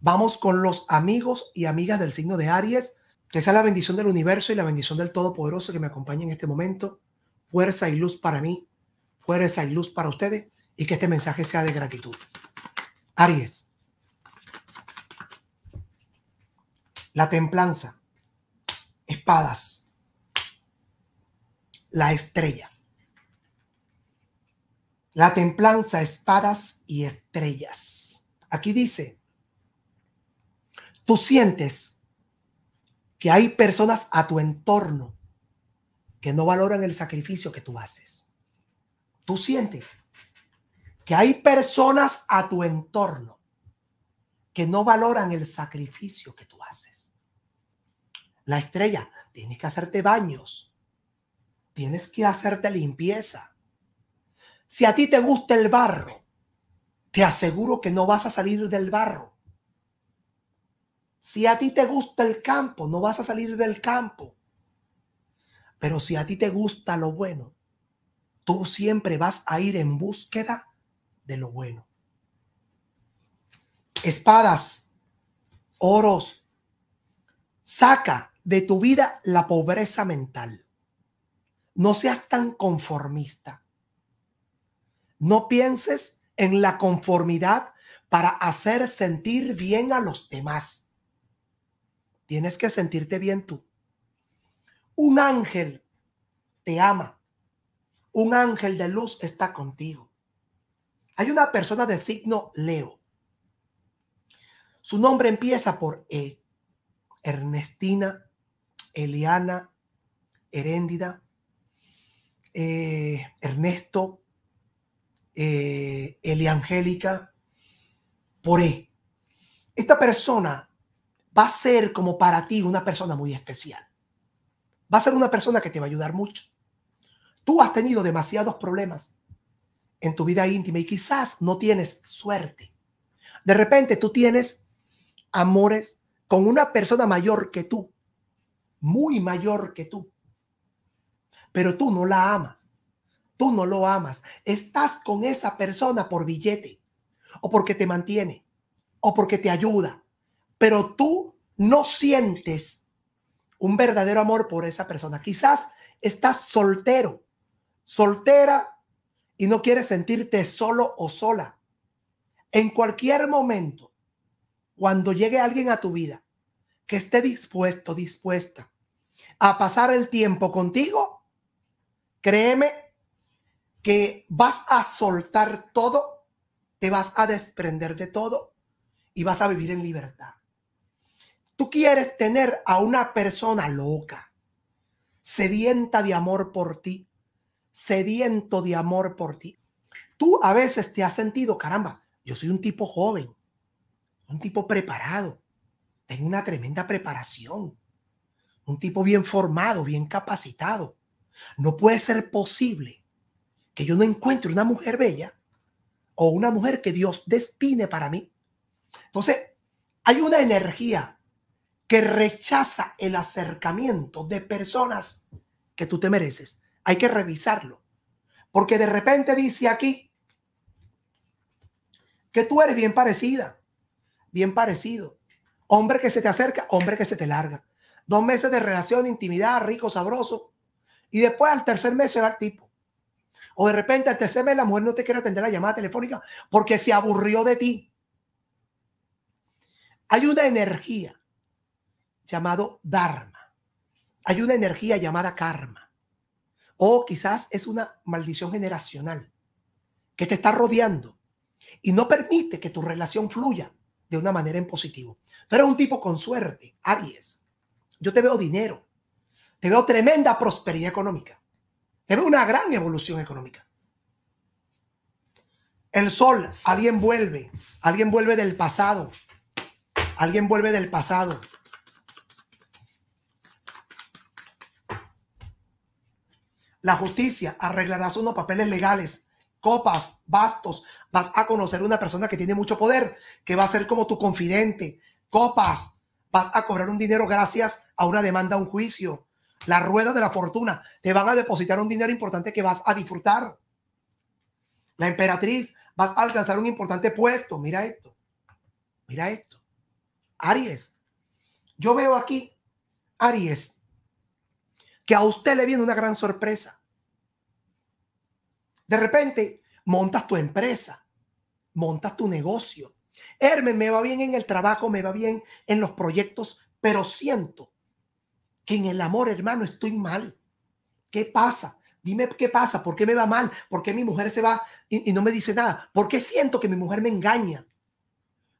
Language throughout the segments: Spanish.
Vamos con los amigos y amigas del signo de Aries. Que sea la bendición del universo y la bendición del Todopoderoso que me acompañe en este momento. Fuerza y luz para mí, fuerza y luz para ustedes y que este mensaje sea de gratitud. Aries. La templanza. Espadas. La estrella. La templanza, espadas y estrellas. Aquí dice, tú sientes que hay personas a tu entorno que no valoran el sacrificio que tú haces. Tú sientes que hay personas a tu entorno que no valoran el sacrificio que tú haces. La estrella, tienes que hacerte baños, tienes que hacerte limpieza. Si a ti te gusta el barro, te aseguro que no vas a salir del barro si a ti te gusta el campo, no vas a salir del campo. Pero si a ti te gusta lo bueno, tú siempre vas a ir en búsqueda de lo bueno. Espadas, oros, saca de tu vida la pobreza mental. No seas tan conformista. No pienses en la conformidad para hacer sentir bien a los demás. Tienes que sentirte bien tú. Un ángel te ama. Un ángel de luz está contigo. Hay una persona de signo Leo. Su nombre empieza por E. Ernestina, Eliana, Heréndida, eh, Ernesto, eh, Eliangélica, por E. Esta persona va a ser como para ti una persona muy especial. Va a ser una persona que te va a ayudar mucho. Tú has tenido demasiados problemas en tu vida íntima y quizás no tienes suerte. De repente tú tienes amores con una persona mayor que tú, muy mayor que tú, pero tú no la amas, tú no lo amas, estás con esa persona por billete o porque te mantiene o porque te ayuda pero tú no sientes un verdadero amor por esa persona. Quizás estás soltero, soltera y no quieres sentirte solo o sola. En cualquier momento, cuando llegue alguien a tu vida que esté dispuesto, dispuesta a pasar el tiempo contigo, créeme que vas a soltar todo, te vas a desprender de todo y vas a vivir en libertad. Tú quieres tener a una persona loca, sedienta de amor por ti, sediento de amor por ti. Tú a veces te has sentido, caramba, yo soy un tipo joven, un tipo preparado, tengo una tremenda preparación, un tipo bien formado, bien capacitado. No puede ser posible que yo no encuentre una mujer bella o una mujer que Dios destine para mí. Entonces, hay una energía que rechaza el acercamiento de personas que tú te mereces. Hay que revisarlo. Porque de repente dice aquí que tú eres bien parecida, bien parecido. Hombre que se te acerca, hombre que se te larga. Dos meses de relación, intimidad, rico, sabroso. Y después al tercer mes se va el tipo. O de repente al tercer mes la mujer no te quiere atender la llamada telefónica porque se aburrió de ti. Hay una energía llamado Dharma. Hay una energía llamada karma. O quizás es una maldición generacional que te está rodeando y no permite que tu relación fluya de una manera en positivo. pero un tipo con suerte, Aries. Yo te veo dinero. Te veo tremenda prosperidad económica. Te veo una gran evolución económica. El sol, alguien vuelve. Alguien vuelve del pasado. Alguien vuelve del pasado. La justicia arreglará unos papeles legales, copas, bastos. Vas a conocer una persona que tiene mucho poder, que va a ser como tu confidente. Copas, vas a cobrar un dinero gracias a una demanda, un juicio. La rueda de la fortuna, te van a depositar un dinero importante que vas a disfrutar. La emperatriz, vas a alcanzar un importante puesto. Mira esto, mira esto. Aries, yo veo aquí, Aries, que a usted le viene una gran sorpresa. De repente, montas tu empresa, montas tu negocio. Hermen me va bien en el trabajo, me va bien en los proyectos, pero siento que en el amor, hermano, estoy mal. ¿Qué pasa? Dime qué pasa, por qué me va mal, por qué mi mujer se va y, no me dice nada, por qué siento que mi mujer me engaña,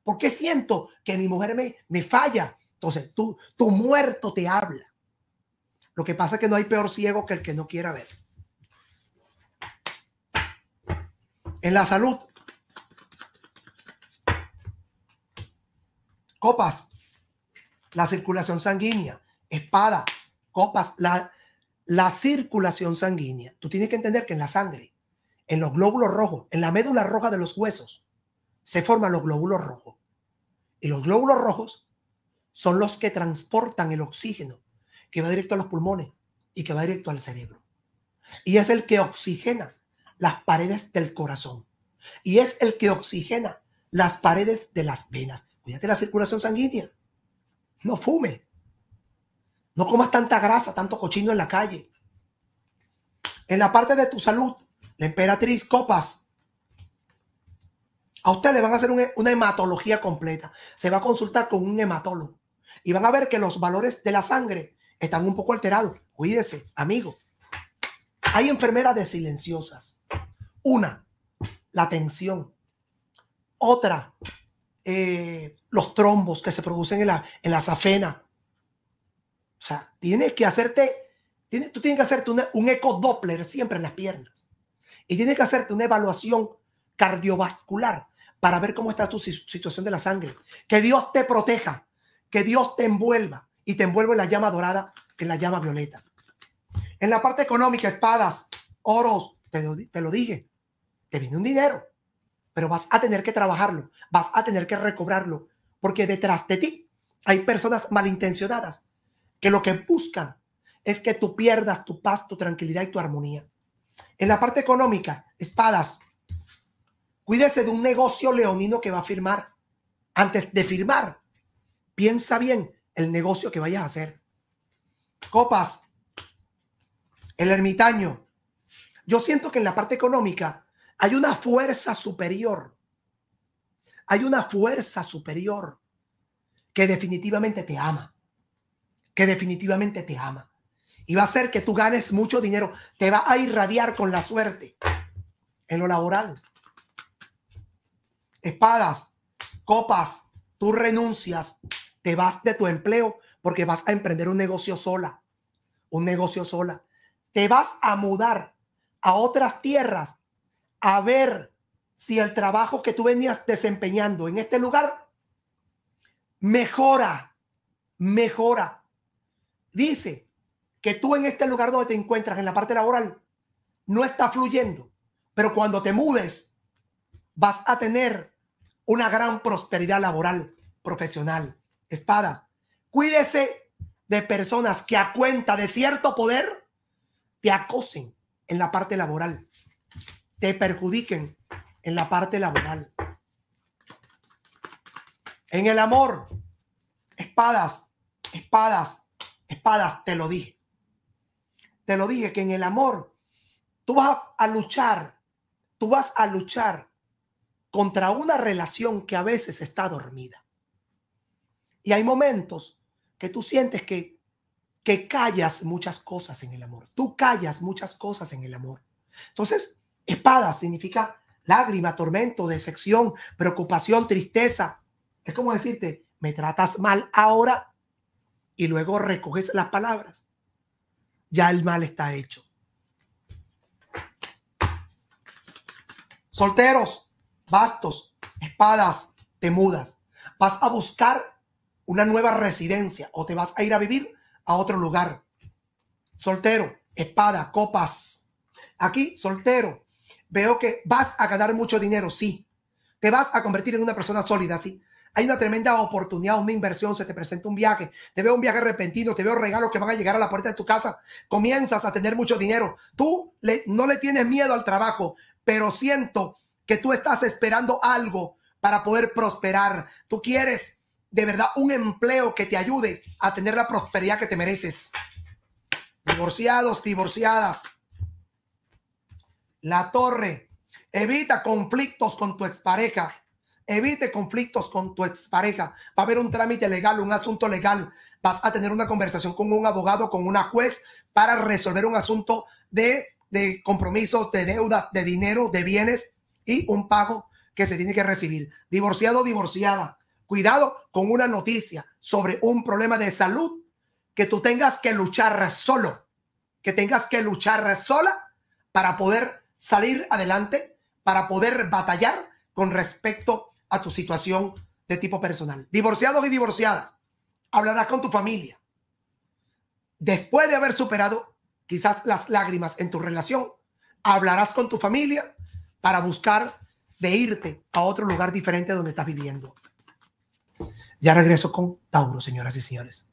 por qué siento que mi mujer me, me falla. Entonces, tú, tu muerto te habla. Lo que pasa es que no hay peor ciego que el que no quiera ver. En la salud. Copas. La circulación sanguínea. Espada. Copas. La, la circulación sanguínea. Tú tienes que entender que en la sangre, en los glóbulos rojos, en la médula roja de los huesos, se forman los glóbulos rojos. Y los glóbulos rojos son los que transportan el oxígeno que va directo a los pulmones y que va directo al cerebro. Y es el que oxigena las paredes del corazón. Y es el que oxigena las paredes de las venas. Cuídate la circulación sanguínea. No fume. No comas tanta grasa, tanto cochino en la calle. En la parte de tu salud, la emperatriz Copas. A usted le van a hacer una hematología completa. Se va a consultar con un hematólogo. Y van a ver que los valores de la sangre están un poco alterados. Cuídese, amigo. Hay enfermedades silenciosas. Una, la tensión. Otra, eh, los trombos que se producen en la, en safena. O sea, tienes que hacerte, tienes, tú tienes que hacerte un eco Doppler siempre en las piernas. Y tienes que hacerte una evaluación cardiovascular para ver cómo está tu situación de la sangre. Que Dios te proteja, que Dios te envuelva y te envuelvo en la llama dorada, en la llama violeta. En la parte económica, espadas, oros, te, te lo dije, te viene un dinero, pero vas a tener que trabajarlo, vas a tener que recobrarlo, porque detrás de ti hay personas malintencionadas que lo que buscan es que tú pierdas tu paz, tu tranquilidad y tu armonía. En la parte económica, espadas, cuídese de un negocio leonino que va a firmar. Antes de firmar, piensa bien el negocio que vayas a hacer. Copas, el ermitaño. Yo siento que en la parte económica hay una fuerza superior. Hay una fuerza superior que definitivamente te ama. Que definitivamente te ama. Y va a hacer que tú ganes mucho dinero. Te va a irradiar con la suerte en lo laboral. Espadas, copas, tú renuncias te vas de tu empleo porque vas a emprender un negocio sola, un negocio sola. Te vas a mudar a otras tierras a ver si el trabajo que tú venías desempeñando en este lugar mejora, mejora. Dice que tú en este lugar donde te encuentras, en la parte laboral, no está fluyendo, pero cuando te mudes, vas a tener una gran prosperidad laboral, profesional espadas. Cuídese de personas que a cuenta de cierto poder te acosen en la parte laboral, te perjudiquen en la parte laboral. En el amor, espadas, espadas, espadas, te lo dije. Te lo dije que en el amor tú vas a luchar, tú vas a luchar contra una relación que a veces está dormida. Y hay momentos que tú sientes que, que callas muchas cosas en el amor. Tú callas muchas cosas en el amor. Entonces, espada significa lágrima, tormento, decepción, preocupación, tristeza. Es como decirte, me tratas mal ahora y luego recoges las palabras. Ya el mal está hecho. Solteros, bastos, espadas, temudas. Vas a buscar una nueva residencia o te vas a ir a vivir a otro lugar. Soltero, espada, copas. Aquí, soltero. Veo que vas a ganar mucho dinero, sí. Te vas a convertir en una persona sólida, sí. Hay una tremenda oportunidad, una inversión, se te presenta un viaje, te veo un viaje repentino, te veo regalos que van a llegar a la puerta de tu casa, comienzas a tener mucho dinero. Tú no le tienes miedo al trabajo, pero siento que tú estás esperando algo para poder prosperar. Tú quieres de verdad un empleo que te ayude a tener la prosperidad que te mereces. Divorciados, divorciadas. La torre. Evita conflictos con tu expareja. Evite conflictos con tu expareja. Va a haber un trámite legal, un asunto legal. Vas a tener una conversación con un abogado, con una juez, para resolver un asunto de, de compromisos, de deudas, de dinero, de bienes y un pago que se tiene que recibir. Divorciado, divorciada Cuidado con una noticia sobre un problema de salud que tú tengas que luchar solo, que tengas que luchar sola para poder salir adelante, para poder batallar con respecto a tu situación de tipo personal. Divorciados y divorciadas, hablarás con tu familia. Después de haber superado quizás las lágrimas en tu relación, hablarás con tu familia para buscar de irte a otro lugar diferente donde estás viviendo. Ya regreso con Tauro, señoras y señores.